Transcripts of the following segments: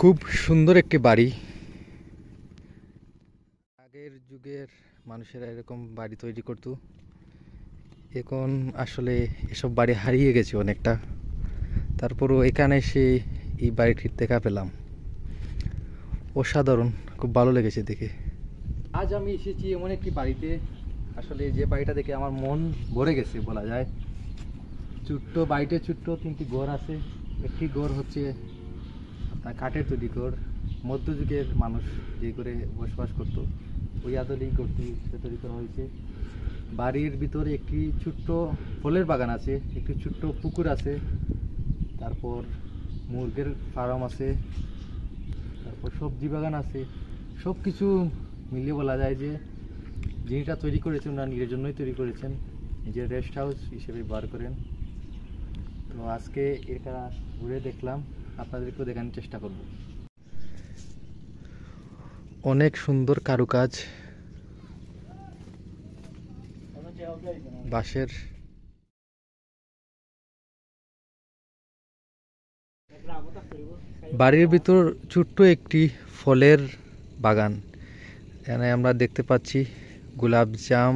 খুব সুন্দর একটি বাড়ি আগের যুগের মানুষেরা এরকম বাড়ি তৈরি করত এখন আসলে এসব বাড়ি হারিয়ে গেছে অনেকটা তারপরও এখানে এসে এই বাড়িটির দেখা পেলাম অসাধারণ খুব ভালো লেগেছে দেখে আজ আমি এসেছি এমন একটি বাড়িতে আসলে যে বাড়িটা দেখে আমার মন ভরে গেছে বলা যায় ছোট্ট বাড়িতে ছোট্ট তিনটি ঘর আছে একটি ঘর হচ্ছে কাঠের তৈরি ঘর মধ্যযুগের মানুষ যে করে বসবাস করত ওই আদলেই ঘরটি তৈরি করা হয়েছে বাড়ির ভিতরে একটি ছোট্ট ফলের বাগান আছে একটি ছোট্ট পুকুর আছে তারপর মুরগের ফার্ম আছে তারপর সবজি বাগান আছে সব কিছু মিলিয়ে বলা যায় যে যিনিটা তৈরি করেছেন ওনারা নিজের জন্যই তৈরি করেছেন নিজের রেস্ট হাউস হিসেবে বার করেন তো আজকে এটা ঘুরে দেখলাম আপনাদেরকেও দেখানোর চেষ্টা করব অনেক সুন্দর কারুকাজ বাঁশের বাড়ির ভিতর ছোট্ট একটি ফলের বাগান এখানে আমরা দেখতে পাচ্ছি জাম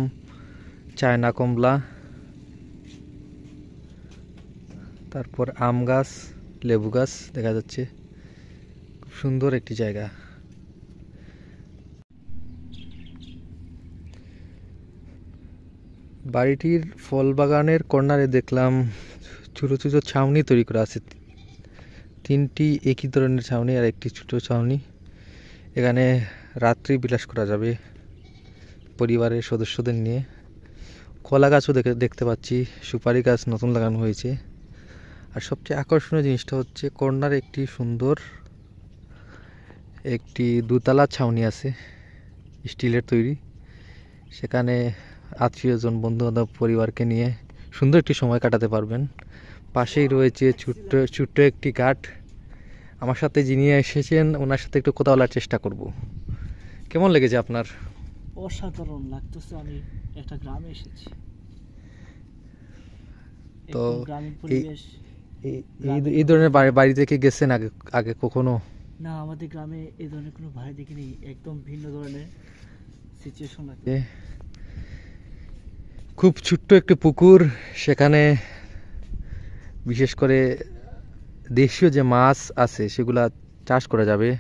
চায়না কমলা তারপর আম গাছ লেবু গাছ দেখা যাচ্ছে খুব সুন্দর একটি জায়গা বাড়িটির ফল বাগানের কর্নারে দেখলাম ছোটো ছোটো ছাউনি তৈরি করা আছে তিনটি একই ধরনের ছাউনি আর একটি ছোটো ছাউনি এখানে রাত্রি বিলাস করা যাবে পরিবারের সদস্যদের নিয়ে কলা গাছও দেখতে পাচ্ছি সুপারি গাছ নতুন লাগানো হয়েছে আর সবচেয়ে আকর্ষণীয় জিনিসটা হচ্ছে কর্নার একটি সুন্দর একটি দুতলা ছাউনি আছে স্টিলের তৈরি সেখানে আত্মীয়জন বন্ধুবান্ধব পরিবারকে নিয়ে সুন্দর একটি সময় কাটাতে পারবেন পাশেই রয়েছে ছোট্ট ছোট্ট একটি ঘাট আমার সাথে যিনি এসেছেন ওনার সাথে একটু কথা বলার চেষ্টা করব কেমন লেগেছে আপনার অসাধারণ লাগতেছে আমি একটা গ্রামে এসেছি তো গ্রামীণ পরিবেশ এই ধরনের বাড়ি থেকে গেছেন আগে আগে কখনো না আমাদের গ্রামে এই ধরনের কোনো বাড়ি দেখিনি একদম ভিন্ন ধরনের সিচুয়েশন আছে খুব ছোট্ট একটি পুকুর সেখানে বিশেষ করে দেশীয় যে মাছ আছে সেগুলা চাষ করা যাবে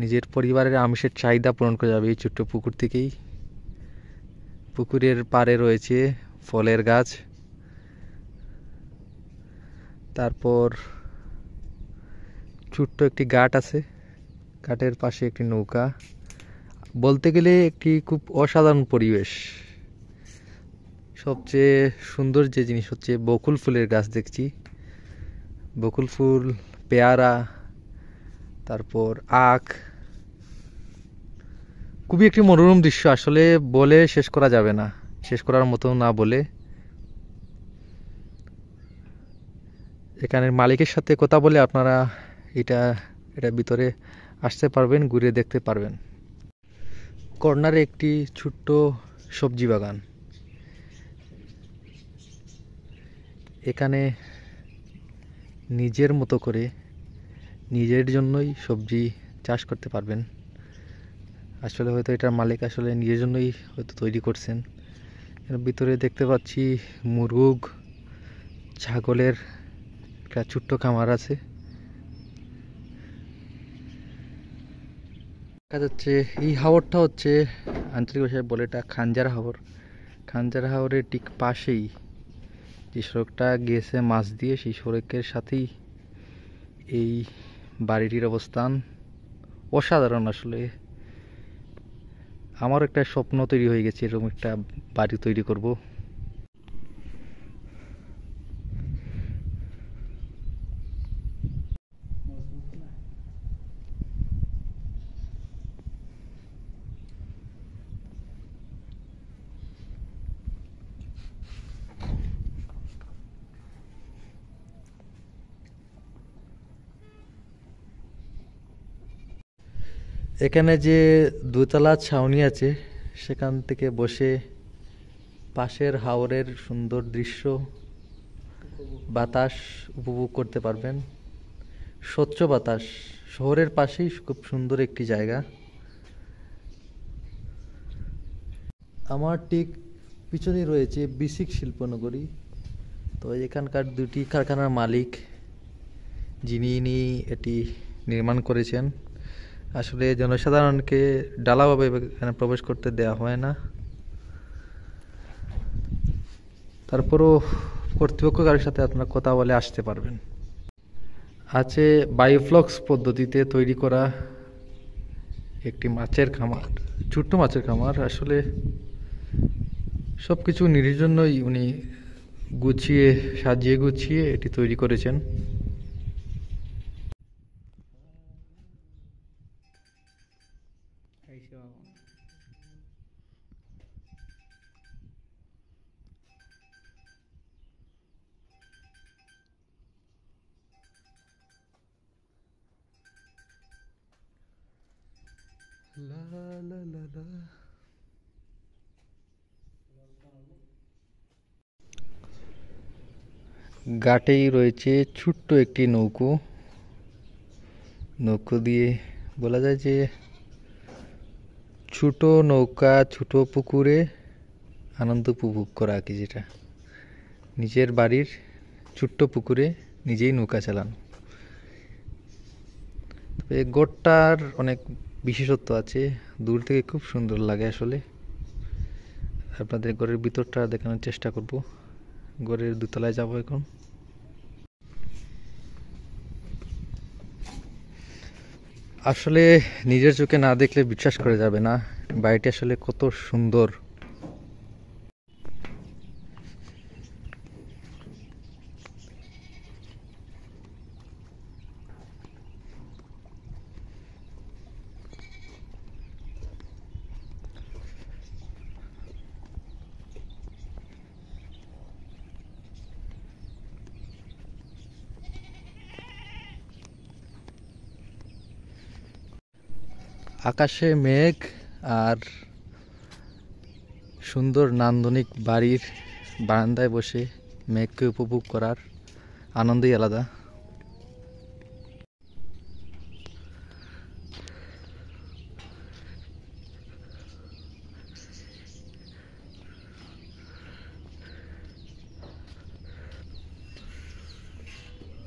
নিজের পরিবারের আমিষের চাহিদা পূরণ করা যাবে এই ছোট্ট পুকুর থেকেই পুকুরের পাড়ে রয়েছে ফলের গাছ তারপর ছোট্ট একটি ঘাট আছে ঘাটের পাশে একটি নৌকা বলতে গেলে একটি খুব অসাধারণ পরিবেশ সবচেয়ে সুন্দর যে জিনিস হচ্ছে বকুল ফুলের গাছ দেখছি বকুল ফুল পেয়ারা তারপর আখ খুবই একটি মনোরম দৃশ্য আসলে বলে শেষ করা যাবে না শেষ করার মতো না বলে এখানের মালিকের সাথে কথা বলে আপনারা এটা এটা ভিতরে আসতে পারবেন ঘুরে দেখতে পারবেন কর্নারে একটি ছোট্ট সবজি বাগান এখানে নিজের মতো করে নিজের জন্যই সবজি চাষ করতে পারবেন আসলে হয়তো এটার মালিক আসলে নিজের জন্যই হয়তো তৈরি করছেন ভিতরে দেখতে পাচ্ছি মুরগ ছাগলের একটা ছোট্ট খামার আছে দেখা যাচ্ছে এই হাওরটা হচ্ছে আঞ্চলিক ভাষায় বলে এটা খাঞ্জার হাওর খাঞ্জার হাওরের ঠিক পাশেই যে সড়কটা গিয়েছে মাছ দিয়ে সেই সড়কের সাথেই এই বাড়িটির অবস্থান অসাধারণ আসলে আমার একটা স্বপ্ন তৈরি হয়ে গেছে এরকম একটা বাড়ি তৈরি করব এখানে যে দুতলা ছাউনি আছে সেখান থেকে বসে পাশের হাওরের সুন্দর দৃশ্য বাতাস উপভোগ করতে পারবেন স্বচ্ছ বাতাস শহরের পাশেই খুব সুন্দর একটি জায়গা আমার ঠিক পিছনে রয়েছে বিসিক শিল্পনগরী তো এখানকার দুটি কারখানার মালিক যিনি এটি নির্মাণ করেছেন আসলে জনসাধারণকে ডালাভাবে এখানে প্রবেশ করতে দেয়া হয় না তারপরও কর্তৃপক্ষ কারোর সাথে আপনারা কথা বলে আসতে পারবেন আছে বায়োফ্লক্স পদ্ধতিতে তৈরি করা একটি মাছের খামার ছোট্ট মাছের খামার আসলে সব কিছু জন্যই উনি গুছিয়ে সাজিয়ে গুছিয়ে এটি তৈরি করেছেন છે બાબા La ঘাটেই রয়েছে ছোট্ট একটি নৌকো নৌকো দিয়ে বলা যায় যে ছোট নৌকা ছোট পুকুরে আনন্দ উপভোগ করা কি যেটা নিজের বাড়ির ছোট্ট পুকুরে নিজেই নৌকা চালানো তবে গোটটার অনেক বিশেষত্ব আছে দূর থেকে খুব সুন্দর লাগে আসলে আপনাদের ঘরের ভিতরটা দেখানোর চেষ্টা করব ঘরের দুতলায় যাব এখন আসলে নিজের চোখে না দেখলে বিশ্বাস করে যাবে না বাড়িটি আসলে কত সুন্দর আকাশে মেঘ আর সুন্দর নান্দনিক বাড়ির বারান্দায় বসে মেঘকে উপভোগ করার আনন্দই আলাদা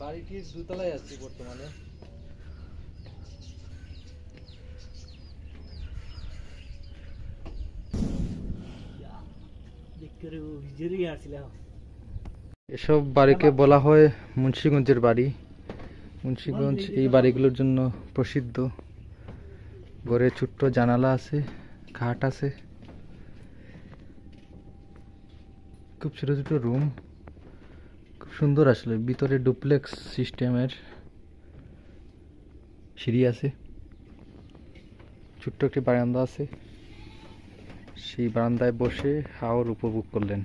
বাড়িটির দুতলায় আছি বর্তমানে এসব বাড়িকে বলা হয় মুন্সীগঞ্জের বাড়ি মুন্সীগঞ্জ এই বাড়িগুলোর জন্য প্রসিদ্ধ ঘরে ছোট্ট জানালা আছে খাট আছে খুব ছোটো ছোটো রুম খুব সুন্দর আসলে ভিতরে ডুপ্লেক্স সিস্টেমের সিঁড়ি আছে ছোট্ট একটি বারান্দা আছে সেই বারান্দায় বসে হাওর উপভোগ করলেন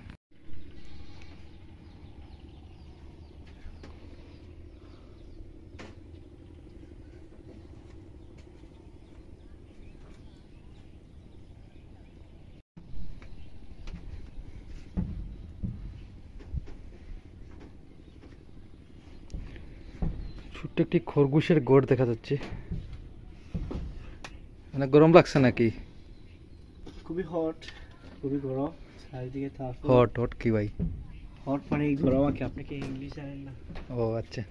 ছোট্ট একটি খরগোশের গোট দেখা যাচ্ছে মানে গরম লাগছে নাকি খুবই হট খুবই গরম চারিদিকে হট হট কি ভাই হট মানে গরম আছে আপনি কি ইংলিশ জানেন না ও আচ্ছা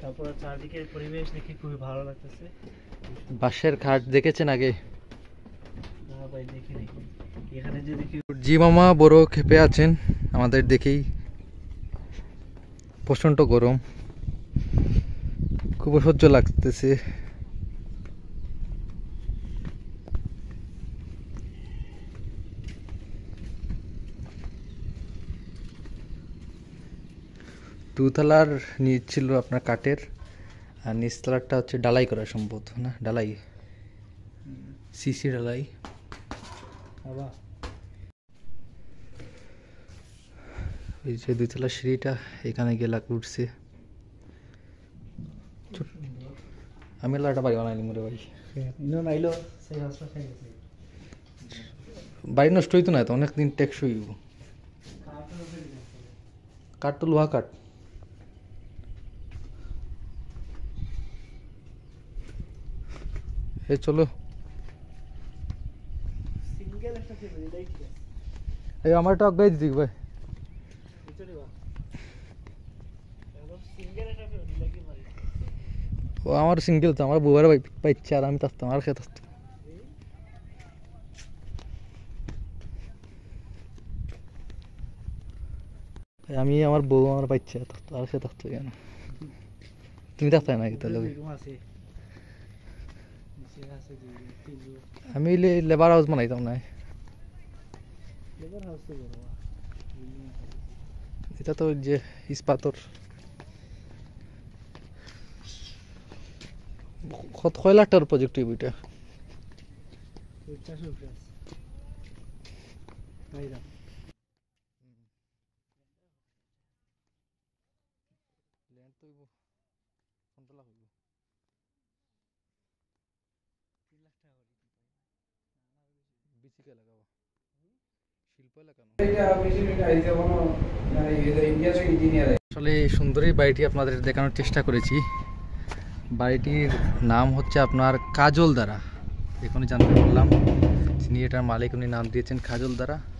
তারপর চারিদিকের পরিবেশ দেখে খুবই ভালো লাগতেছে বাঁশের খাট দেখেছেন আগে না ভাই দেখিনি এখানে যে দেখি জি মামা বড় খেপে আছেন আমাদের দেখেই প্রচণ্ড গরম খুব অসহ্য লাগতেছে দুতলার নিচ ছিল আপনার কাঠের আর নিচতলারটা হচ্ছে ডালাই করা সম্ভব না ডালাই সিসি ডালাই ওই যে দুতলার সিঁড়িটা এখানে গেলা উঠছে আমি এলো একটা বাড়ি বানাইলাম রে ভাই নাইলো সেই বাড়ি নষ্ট হইতো না তো দিন টেকস হইব কাঠ তো লোহা কাঠ হে চলো এই আমার টক গাই দিদি ভাই ও আমার সিঙ্গেল তো আমার বুবারে পাইচ্ছে আর আমি থাকতাম আর খেয়ে থাকতাম আমি আমার বউ আমার পাইছে থাকতো আর সে থাকতো কেন তুমি থাকতে না তাহলে আমি লেবার হাউস বানাইতাম না এটা তো যে ইস্পাতর কয়লাটার লাখ টাকার প্রজেক্ট হইব এটা আসলে সুন্দরী বাড়িটি আপনাদের দেখানোর চেষ্টা করেছি বাড়িটির নাম হচ্ছে আপনার কাজল দ্বারা এখনই জানতে পারলাম যিনি এটার মালিক উনি নাম দিয়েছেন কাজল দ্বারা